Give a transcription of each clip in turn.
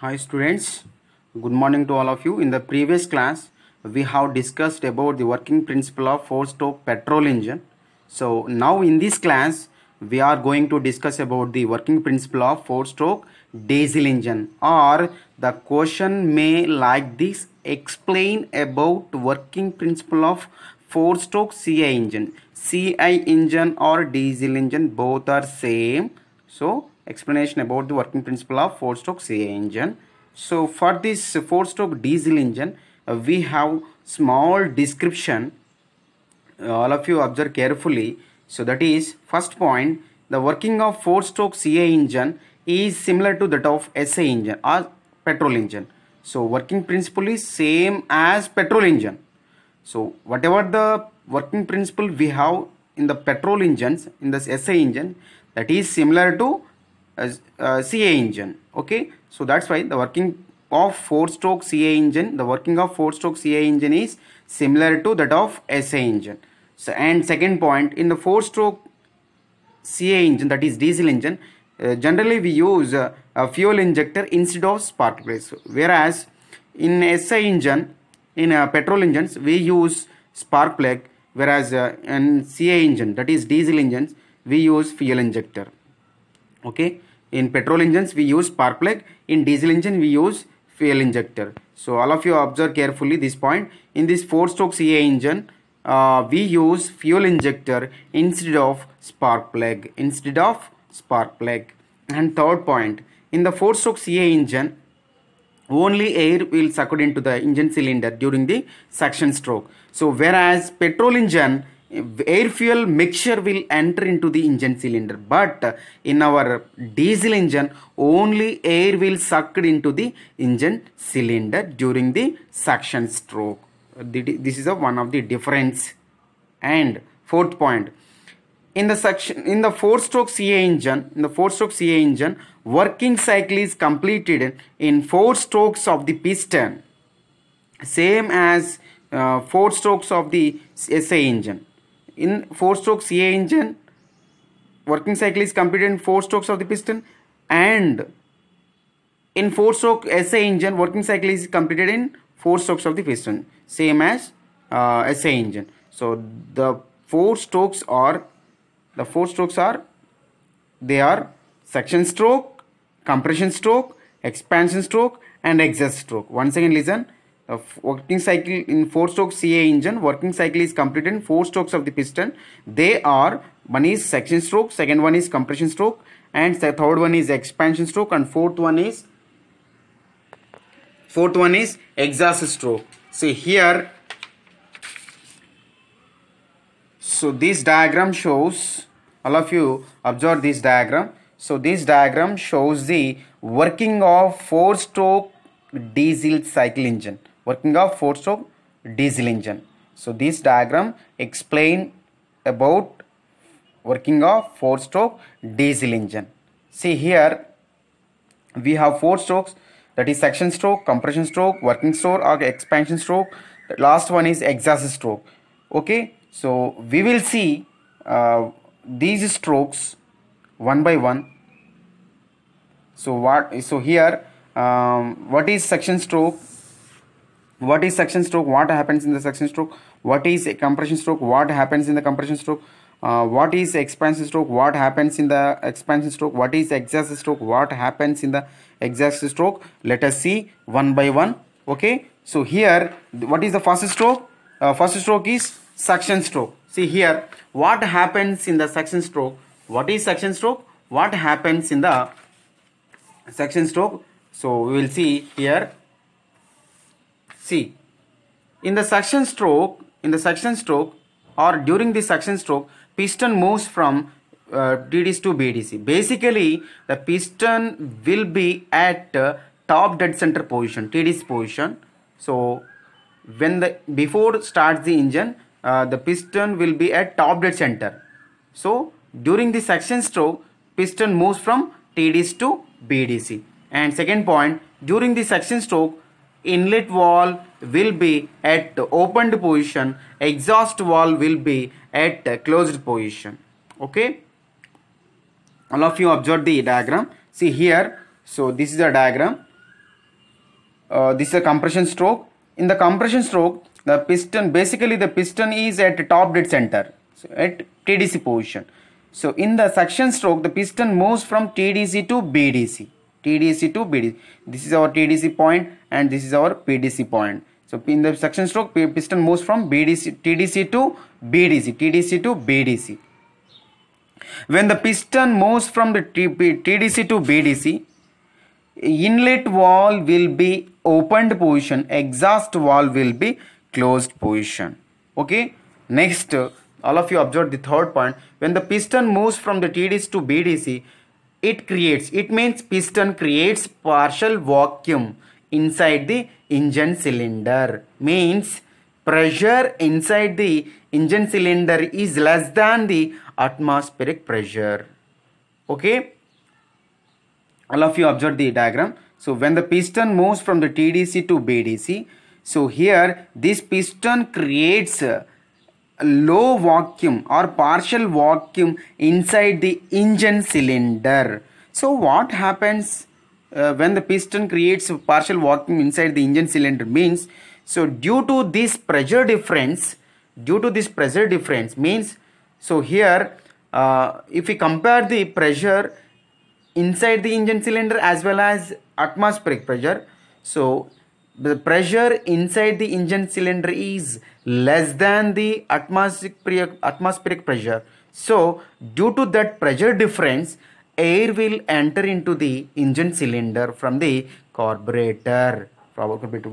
hi students good morning to all of you in the previous class we have discussed about the working principle of four stroke petrol engine so now in this class we are going to discuss about the working principle of four stroke diesel engine or the question may like this explain about working principle of four stroke ci engine ci engine or diesel engine both are same so explanation about the working principle of four-stroke CA engine. So for this four-stroke diesel engine, uh, we have small description. Uh, all of you observe carefully. So that is first point, the working of four-stroke CA engine is similar to that of SA engine or petrol engine. So working principle is same as petrol engine. So whatever the working principle we have in the petrol engines, in the SA engine, that is similar to uh, CA engine okay so that's why the working of four stroke CA engine the working of four stroke CA engine is similar to that of SA engine so and second point in the four stroke CA engine that is diesel engine uh, generally we use uh, a fuel injector instead of spark plugs whereas in SA engine in uh, petrol engines we use spark plug whereas uh, in CA engine that is diesel engines we use fuel injector okay in petrol engines we use spark plug in diesel engine we use fuel injector so all of you observe carefully this point in this four stroke CA engine uh, we use fuel injector instead of spark plug instead of spark plug and third point in the four stroke CA engine only air will suck into the engine cylinder during the suction stroke so whereas petrol engine air fuel mixture will enter into the engine cylinder but in our diesel engine only air will sucked into the engine cylinder during the suction stroke uh, this is a one of the difference and fourth point in the suction, in the four stroke CA engine in the four stroke CA engine working cycle is completed in four strokes of the piston same as uh, four strokes of the SA engine in 4-stroke CA engine, working cycle is computed in 4 strokes of the piston and in 4-stroke SA engine, working cycle is completed in 4 strokes of the piston, same as uh, SA engine. So the 4 strokes are, the 4 strokes are, they are suction stroke, compression stroke, expansion stroke and exhaust stroke. Once again listen, working cycle in four stroke CA engine working cycle is completed in four strokes of the piston they are one is section stroke second one is compression stroke and the third one is expansion stroke and fourth one is fourth one is exhaust stroke see here so this diagram shows all of you observe this diagram so this diagram shows the working of four stroke diesel cycle engine working of force of diesel engine so this diagram explain about working of four stroke diesel engine see here we have four strokes that is suction stroke compression stroke working stroke or expansion stroke the last one is exhaust stroke okay so we will see uh, these strokes one by one so what so here um, what is suction stroke what is suction stroke what happens in the suction stroke what is compression stroke what happens in the compression stroke uh, what is expansion stroke what happens in the expansion stroke what is exhaust stroke what happens in the exhaust stroke let us see one by one okay so here what is the first stroke uh, first stroke is suction stroke see here what happens in the suction stroke what is suction stroke what happens in the suction stroke so we will see here See, in the suction stroke, in the suction stroke or during the suction stroke, piston moves from uh, TDC to BDC. Basically, the piston will be at uh, top dead center position, TDC position. So, when the before starts the engine, uh, the piston will be at top dead center. So, during the suction stroke, piston moves from TDC to BDC. And second point, during the suction stroke, inlet valve will be at opened position exhaust valve will be at closed position okay all of you observe the diagram see here so this is the diagram uh, this is a compression stroke in the compression stroke the piston basically the piston is at top dead center so at TDC position so in the suction stroke the piston moves from TDC to BDC TDC to BDC this is our TDC point and this is our PDC point. So in the suction stroke, piston moves from BDC, TDC to BDC, TDC to BDC. When the piston moves from the TDC to BDC, inlet valve will be opened position, exhaust valve will be closed position. Okay. Next, all of you observe the third point. When the piston moves from the TDC to BDC, it creates, it means piston creates partial vacuum inside the engine cylinder means pressure inside the engine cylinder is less than the atmospheric pressure okay all of you observe the diagram so when the piston moves from the TDC to BDC so here this piston creates low vacuum or partial vacuum inside the engine cylinder so what happens uh, when the piston creates partial vacuum inside the engine cylinder means so due to this pressure difference due to this pressure difference means so here uh, if we compare the pressure inside the engine cylinder as well as atmospheric pressure so the pressure inside the engine cylinder is less than the atmospheric atmospheric pressure so due to that pressure difference air will enter into the engine cylinder from the carburetor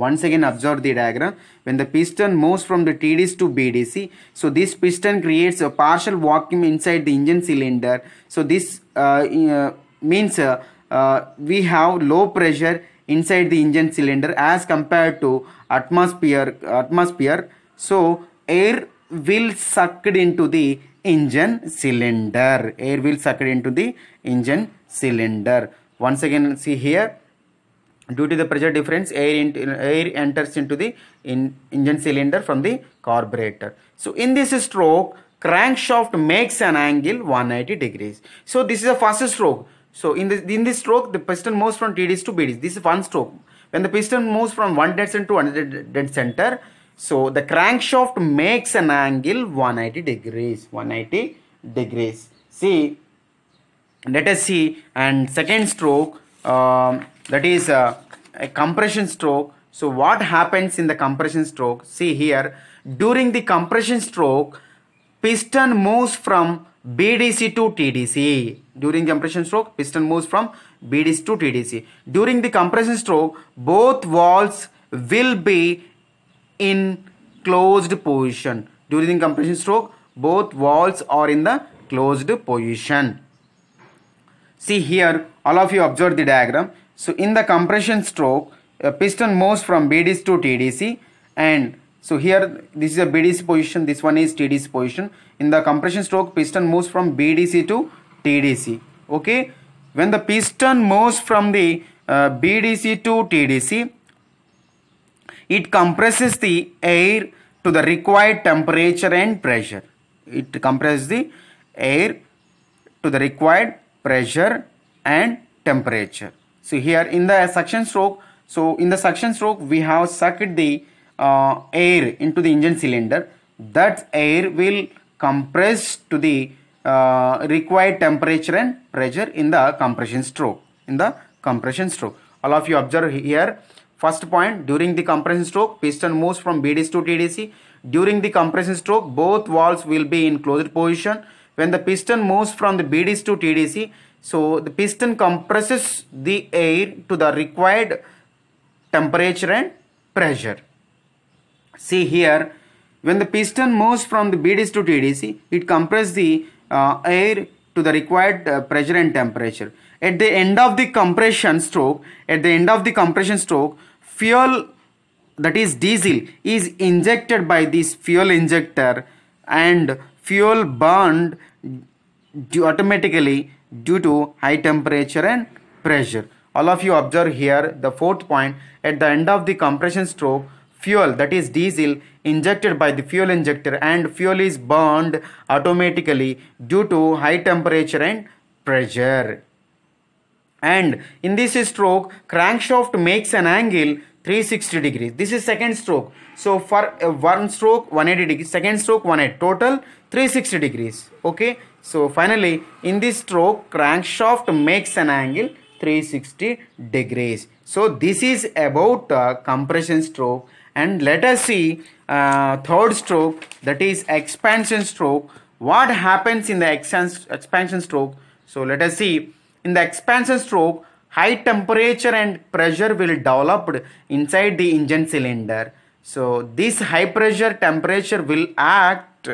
once again observe the diagram when the piston moves from the TDC to BDC so this piston creates a partial vacuum inside the engine cylinder so this uh, uh, means uh, uh, we have low pressure inside the engine cylinder as compared to atmosphere atmosphere so air will sucked into the engine cylinder air will it into the engine cylinder once again see here due to the pressure difference air into, air enters into the in, engine cylinder from the carburetor so in this stroke crankshaft makes an angle 180 degrees so this is the first stroke so in this in this stroke the piston moves from TDs to BDs this is one stroke when the piston moves from one dead center to another dead center so the crankshaft makes an angle 180 degrees. 180 degrees. See, let us see. And second stroke, um, that is a, uh, a compression stroke. So what happens in the compression stroke? See here, during the compression stroke, piston moves from BDC to TDC. During compression stroke, piston moves from BDC to TDC. During the compression stroke, both walls will be in closed position. During compression stroke, both walls are in the closed position. See here, all of you observe the diagram. So in the compression stroke, a piston moves from BDC to TDC and so here this is a BDC position, this one is TDC position. In the compression stroke, piston moves from BDC to TDC. Okay, when the piston moves from the uh, BDC to TDC, it compresses the air to the required temperature and pressure. It compresses the air to the required pressure and temperature. So here in the suction stroke, so in the suction stroke we have sucked the uh, air into the engine cylinder. That air will compress to the uh, required temperature and pressure in the compression stroke. In the compression stroke, all of you observe here First point, during the compression stroke, piston moves from BDC to TDC. During the compression stroke, both valves will be in closed position. When the piston moves from the BDC to TDC, so the piston compresses the air to the required temperature and pressure. See here, when the piston moves from the BDC to TDC, it compresses the uh, air to the required uh, pressure and temperature. At the end of the compression stroke, at the end of the compression stroke, fuel that is diesel is injected by this fuel injector and fuel burned automatically due to high temperature and pressure. All of you observe here the fourth point at the end of the compression stroke fuel that is diesel injected by the fuel injector and fuel is burned automatically due to high temperature and pressure. And in this stroke crankshaft makes an angle 360 degrees. This is second stroke. So for uh, one stroke 180 degrees, second stroke 180, total 360 degrees. Okay. So finally in this stroke crankshaft makes an angle 360 degrees. So this is about uh, compression stroke and let us see uh, third stroke that is expansion stroke what happens in the expansion stroke so let us see in the expansion stroke high temperature and pressure will developed inside the engine cylinder so this high pressure temperature will act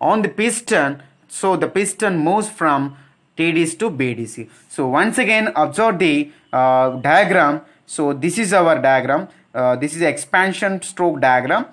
on the piston so the piston moves from TDC to BDC so once again observe the uh, diagram so this is our diagram uh, this is expansion stroke diagram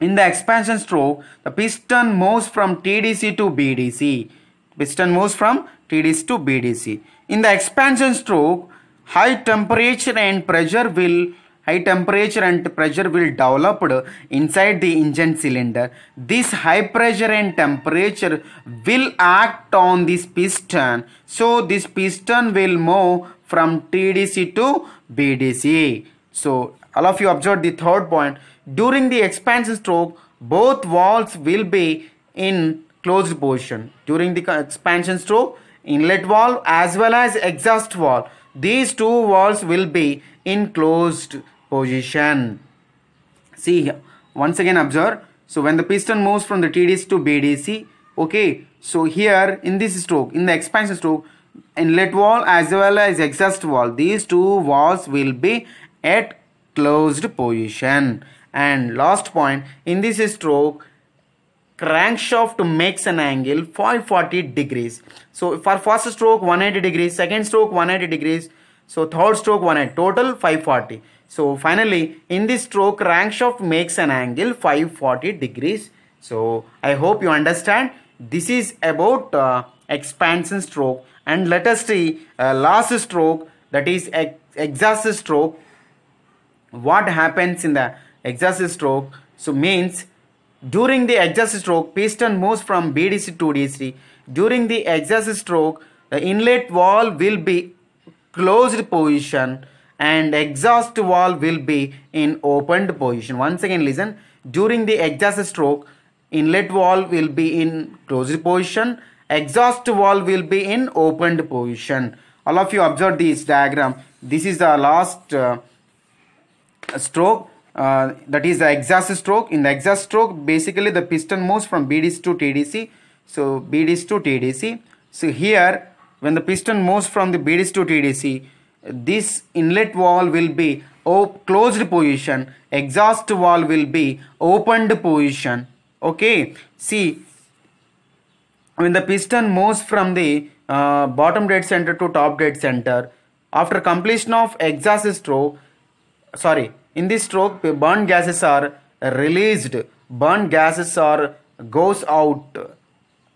in the expansion stroke the piston moves from TDC to BDC piston moves from TDC to BDC in the expansion stroke high temperature and pressure will high temperature and pressure will develop inside the engine cylinder this high pressure and temperature will act on this piston so this piston will move from TDC to BDC so all of you observed the third point. During the expansion stroke, both valves will be in closed position. During the expansion stroke, inlet valve as well as exhaust valve. These two valves will be in closed position. See here. Once again observe. So when the piston moves from the TDC to BDC, okay. So here in this stroke, in the expansion stroke, inlet valve as well as exhaust valve these two valves will be at closed position. And last point, in this stroke, crankshaft makes an angle 540 degrees. So for first stroke 180 degrees, second stroke 180 degrees, so third stroke 180, total 540. So finally in this stroke crankshaft makes an angle 540 degrees. So I hope you understand this is about uh, expansion stroke and let us see uh, last stroke that is ex exhaust stroke what happens in the exhaust stroke so means during the exhaust stroke piston moves from BDC to DC during the exhaust stroke the inlet valve will be closed position and exhaust valve will be in opened position once again listen during the exhaust stroke inlet valve will be in closed position exhaust valve will be in opened position all of you observe this diagram this is the last uh, stroke uh, that is the exhaust stroke in the exhaust stroke basically the piston moves from BDC to TDC so BDC to TDC so here when the piston moves from the BDC to TDC this inlet valve will be closed position exhaust valve will be opened position okay see when the piston moves from the uh, bottom dead center to top dead center after completion of exhaust stroke sorry in this stroke burn gases are released burn gases are goes out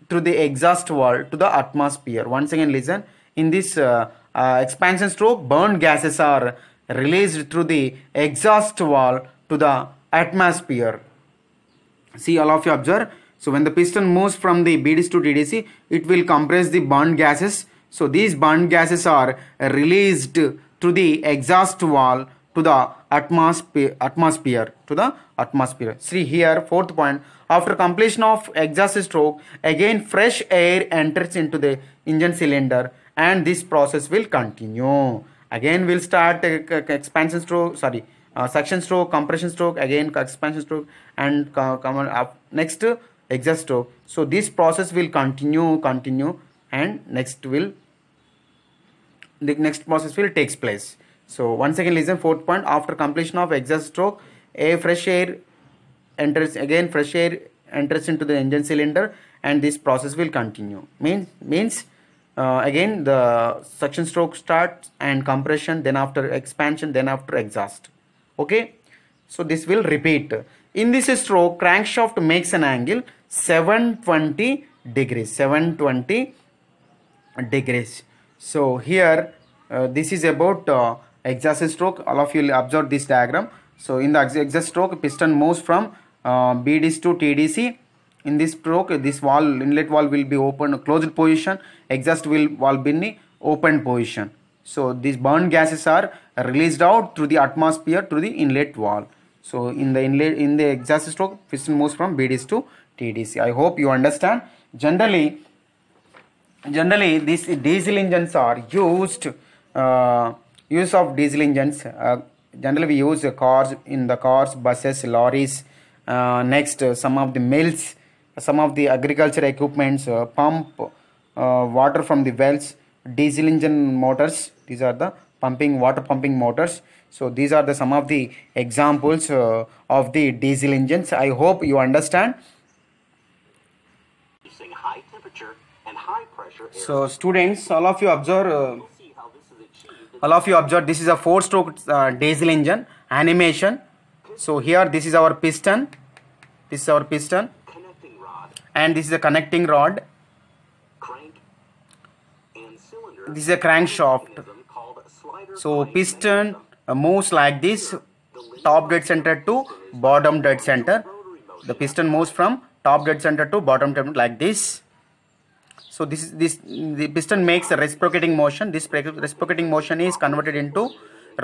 through the exhaust wall to the atmosphere once again listen in this uh, uh, expansion stroke burn gases are released through the exhaust wall to the atmosphere see all of you observe so when the piston moves from the BDC to TDC it will compress the burn gases so these burn gases are released through the exhaust wall to the atmosphere, atmosphere to the atmosphere see here fourth point after completion of exhaust stroke again fresh air enters into the engine cylinder and this process will continue again we'll start uh, expansion stroke sorry uh, suction stroke compression stroke again expansion stroke and come up next exhaust stroke so this process will continue continue and next will the next process will takes place so once again listen fourth point after completion of exhaust stroke a fresh air enters again fresh air enters into the engine cylinder and this process will continue means means uh, again the suction stroke starts and compression then after expansion then after exhaust okay so this will repeat in this stroke crankshaft makes an angle 720 degrees 720 degrees so here uh, this is about uh, exhaust stroke all of you observe this diagram so in the exhaust stroke piston moves from uh, BDC to TDC in this stroke this inlet wall will be open closed position exhaust will be in the open position so these burned gases are released out through the atmosphere through the inlet wall. so in the inlet in the exhaust stroke piston moves from BDC to TDC I hope you understand generally generally these diesel engines are used uh, Use of diesel engines. Uh, generally we use cars in the cars, buses, lorries. Uh, next uh, some of the mills, some of the agriculture equipments, pump, water from the wells, diesel engine motors. These are the pumping water pumping motors so these are the some of the examples uh, of the diesel engines i hope you understand so students all of you observe uh, all of you observe this is a four stroke uh, diesel engine animation so here this is our piston this is our piston and this is a connecting rod this is a crankshaft so piston moves like this top dead center to bottom dead center the piston moves from top dead center to bottom dead like this so this is this the piston makes a reciprocating motion. This reciprocating motion is converted into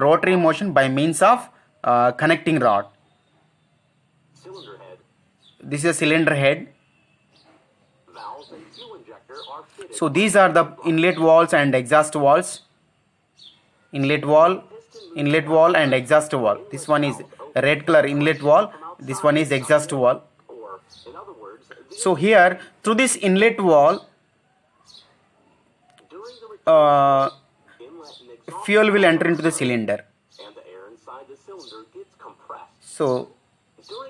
rotary motion by means of uh, connecting rod. Cylinder head. This is a cylinder head. Valves and fuel injector are fitted. So these are the inlet walls and exhaust walls. Inlet wall, inlet wall and exhaust wall. This one is red color inlet wall. This one is exhaust wall. So here through this inlet wall uh, fuel will enter into the cylinder. So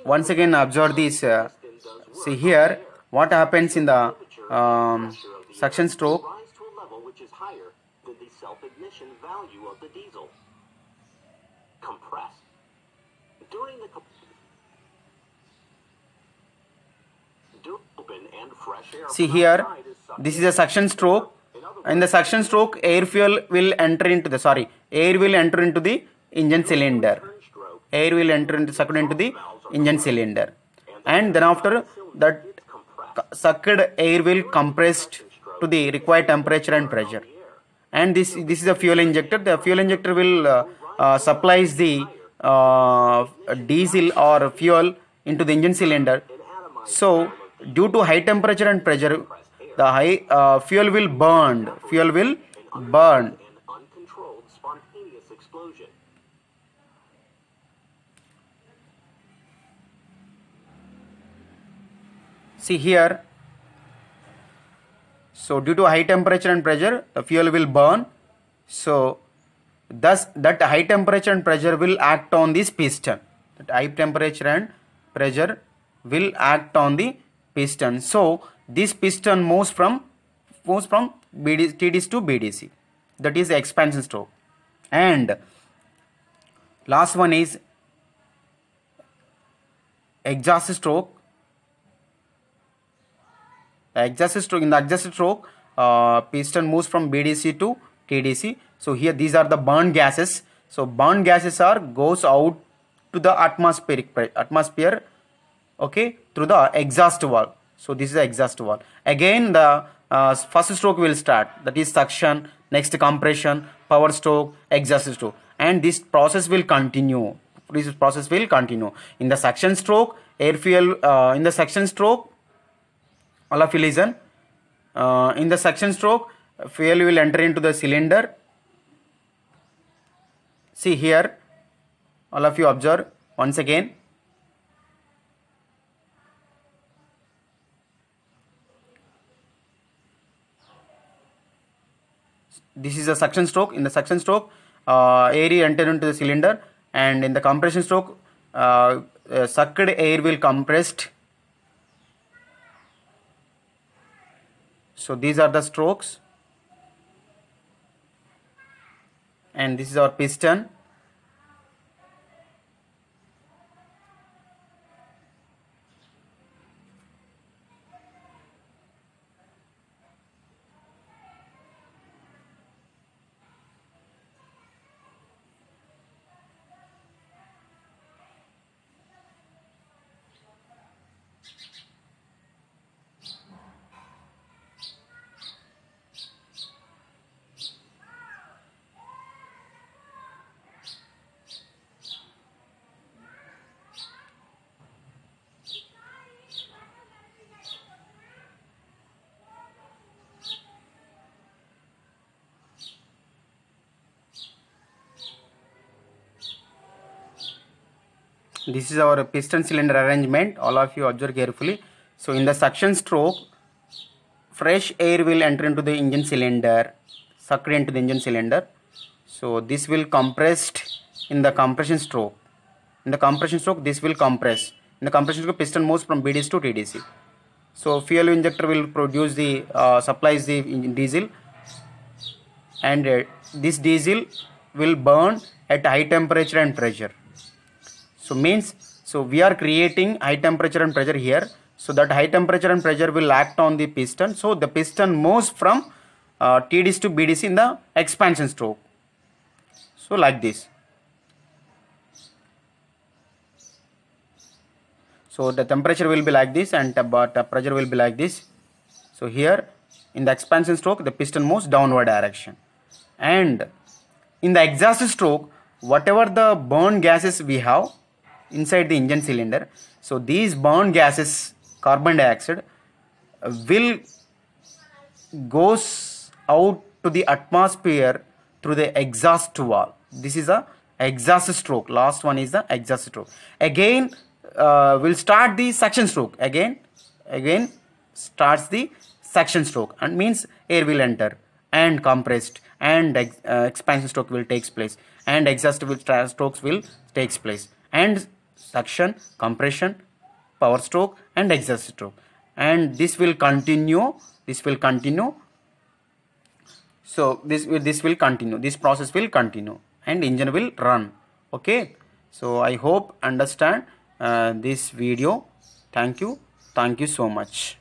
once again observe this. Uh, see here what happens in the um, suction stroke. the See here, this is a suction stroke in the suction stroke air fuel will enter into the sorry air will enter into the engine cylinder air will enter into sucked into the engine cylinder and then after that sucked air will compressed to the required temperature and pressure and this this is a fuel injector the fuel injector will uh, uh, supplies the uh, diesel or fuel into the engine cylinder so due to high temperature and pressure the high uh, fuel will burn fuel will burn see here so due to high temperature and pressure the fuel will burn so thus that high temperature and pressure will act on this piston that high temperature and pressure will act on the piston so this piston moves from moves from BD, TDC to BDC that is expansion stroke and last one is exhaust stroke exhaust stroke in the exhaust stroke uh, piston moves from BDC to TDC so here these are the burn gases so burn gases are goes out to the atmospheric atmosphere okay through the exhaust valve so this is the exhaust valve. again the uh, first stroke will start that is suction next compression power stroke exhaust stroke and this process will continue this process will continue in the suction stroke air fuel uh, in the suction stroke all of you uh, in the suction stroke fuel will enter into the cylinder see here all of you observe once again this is a suction stroke in the suction stroke uh, air will enter into the cylinder and in the compression stroke uh, uh, sucked air will compressed so these are the strokes and this is our piston this is our piston cylinder arrangement all of you observe carefully so in the suction stroke fresh air will enter into the engine cylinder sucked into the engine cylinder so this will compressed in the compression stroke in the compression stroke this will compress in the compression stroke piston moves from BDC to TDC so fuel injector will produce the uh, supplies the diesel and uh, this diesel will burn at high temperature and pressure so means so we are creating high temperature and pressure here so that high temperature and pressure will act on the piston so the piston moves from uh, TDC to BDC in the expansion stroke so like this so the temperature will be like this and uh, but the uh, pressure will be like this so here in the expansion stroke the piston moves downward direction and in the exhaust stroke whatever the burn gases we have inside the engine cylinder so these bound gases carbon dioxide will goes out to the atmosphere through the exhaust valve this is a exhaust stroke last one is the exhaust stroke again uh, we'll start the suction stroke again again starts the suction stroke and means air will enter and compressed and ex uh, expansion stroke will takes place and exhaust will strokes will takes place and suction, compression, power stroke and exhaust stroke. And this will continue, this will continue. So this will, this will continue, this process will continue and engine will run. Okay. So I hope understand uh, this video. Thank you. Thank you so much.